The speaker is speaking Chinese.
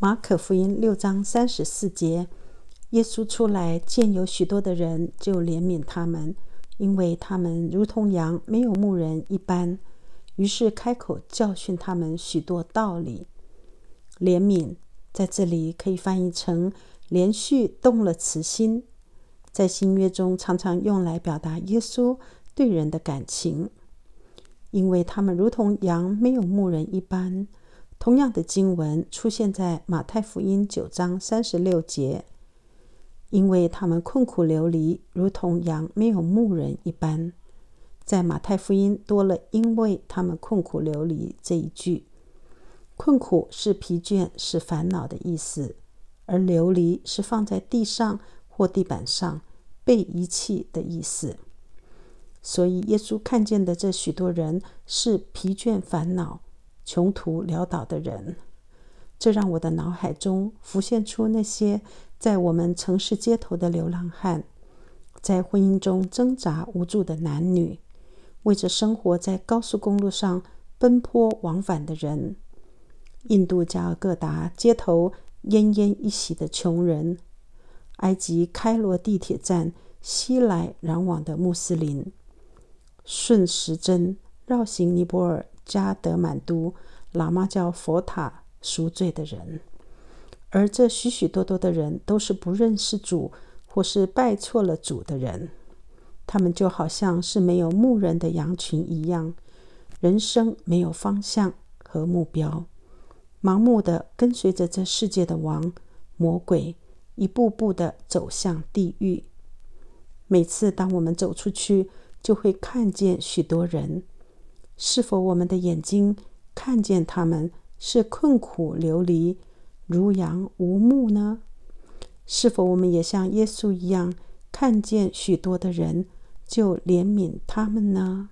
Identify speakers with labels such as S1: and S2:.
S1: 马可福音六章三十四节，耶稣出来见有许多的人，就怜悯他们，因为他们如同羊没有牧人一般，于是开口教训他们许多道理。怜悯在这里可以翻译成连续动了慈心，在新约中常常用来表达耶稣对人的感情。因为他们如同羊没有牧人一般。同样的经文出现在马太福音九章三十六节，因为他们困苦流离，如同羊没有牧人一般。在马太福音多了“因为他们困苦流离”这一句。困苦是疲倦、是烦恼的意思，而流离是放在地上或地板上被遗弃的意思。所以耶稣看见的这许多人是疲倦、烦恼。穷途潦倒的人，这让我的脑海中浮现出那些在我们城市街头的流浪汉，在婚姻中挣扎无助的男女，为着生活在高速公路上奔波往返的人，印度加尔各答街头奄奄一息的穷人，埃及开罗地铁站熙来攘往的穆斯林，顺时针绕行尼泊尔。加德满都喇嘛叫佛塔赎罪的人，而这许许多多的人都是不认识主，或是拜错了主的人。他们就好像是没有牧人的羊群一样，人生没有方向和目标，盲目的跟随着这世界的王魔鬼，一步步的走向地狱。每次当我们走出去，就会看见许多人。是否我们的眼睛看见他们是困苦流离、如羊无目呢？是否我们也像耶稣一样，看见许多的人就怜悯他们呢？